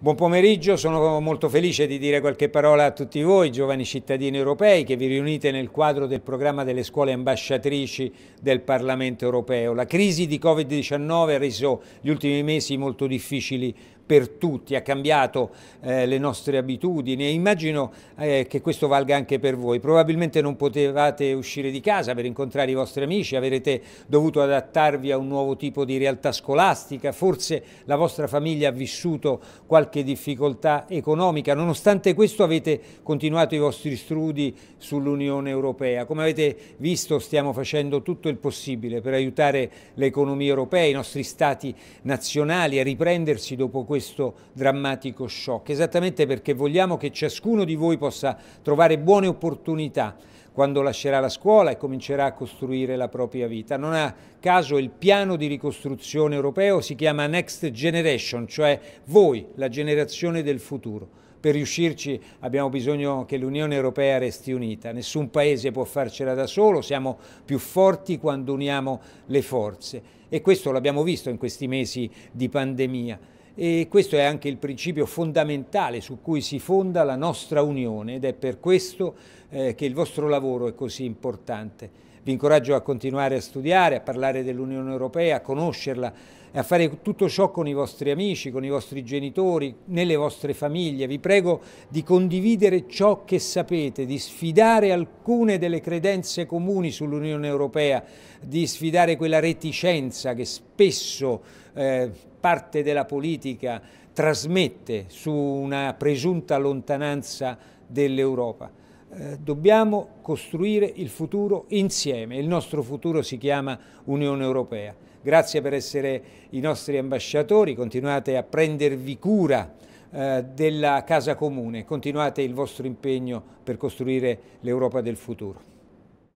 Buon pomeriggio, sono molto felice di dire qualche parola a tutti voi, giovani cittadini europei, che vi riunite nel quadro del programma delle scuole ambasciatrici del Parlamento europeo. La crisi di Covid-19 ha reso gli ultimi mesi molto difficili per tutti, ha cambiato eh, le nostre abitudini e immagino eh, che questo valga anche per voi. Probabilmente non potevate uscire di casa per incontrare i vostri amici, avrete dovuto adattarvi a un nuovo tipo di realtà scolastica, forse la vostra famiglia ha vissuto qualche difficoltà economica, nonostante questo avete continuato i vostri studi sull'Unione Europea. Come avete visto stiamo facendo tutto il possibile per aiutare le economie europee, i nostri stati nazionali a riprendersi dopo questo questo drammatico shock, esattamente perché vogliamo che ciascuno di voi possa trovare buone opportunità quando lascerà la scuola e comincerà a costruire la propria vita. Non a caso il piano di ricostruzione europeo si chiama Next Generation, cioè voi, la generazione del futuro. Per riuscirci abbiamo bisogno che l'Unione Europea resti unita. Nessun paese può farcela da solo, siamo più forti quando uniamo le forze. E questo l'abbiamo visto in questi mesi di pandemia e questo è anche il principio fondamentale su cui si fonda la nostra Unione ed è per questo eh, che il vostro lavoro è così importante vi incoraggio a continuare a studiare, a parlare dell'Unione Europea, a conoscerla, e a fare tutto ciò con i vostri amici, con i vostri genitori, nelle vostre famiglie. Vi prego di condividere ciò che sapete, di sfidare alcune delle credenze comuni sull'Unione Europea, di sfidare quella reticenza che spesso eh, parte della politica trasmette su una presunta lontananza dell'Europa. Eh, dobbiamo costruire il futuro insieme. Il nostro futuro si chiama Unione Europea. Grazie per essere i nostri ambasciatori, continuate a prendervi cura eh, della casa comune, continuate il vostro impegno per costruire l'Europa del futuro.